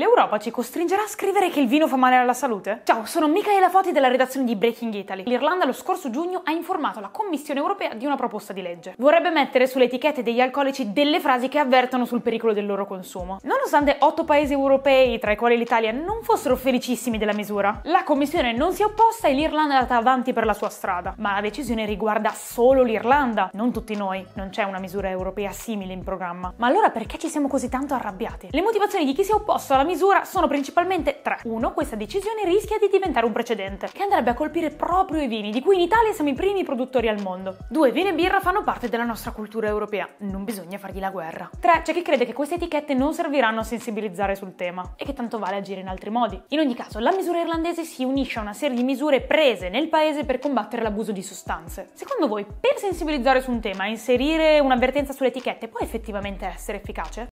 L'Europa ci costringerà a scrivere che il vino fa male alla salute? Ciao, sono Michaela Foti della redazione di Breaking Italy. L'Irlanda lo scorso giugno ha informato la Commissione europea di una proposta di legge. Vorrebbe mettere sulle etichette degli alcolici delle frasi che avvertono sul pericolo del loro consumo. Nonostante otto paesi europei, tra i quali l'Italia, non fossero felicissimi della misura, la Commissione non si è opposta e l'Irlanda è andata avanti per la sua strada. Ma la decisione riguarda solo l'Irlanda, non tutti noi. Non c'è una misura europea simile in programma. Ma allora perché ci siamo così tanto arrabbiati? Le motivazioni di chi si è opposto alla misura misura sono principalmente tre. Uno, questa decisione rischia di diventare un precedente, che andrebbe a colpire proprio i vini, di cui in Italia siamo i primi produttori al mondo. Due, vino e birra fanno parte della nostra cultura europea, non bisogna fargli la guerra. Tre, c'è chi crede che queste etichette non serviranno a sensibilizzare sul tema, e che tanto vale agire in altri modi. In ogni caso, la misura irlandese si unisce a una serie di misure prese nel paese per combattere l'abuso di sostanze. Secondo voi, per sensibilizzare su un tema, inserire un'avvertenza sulle etichette può effettivamente essere efficace?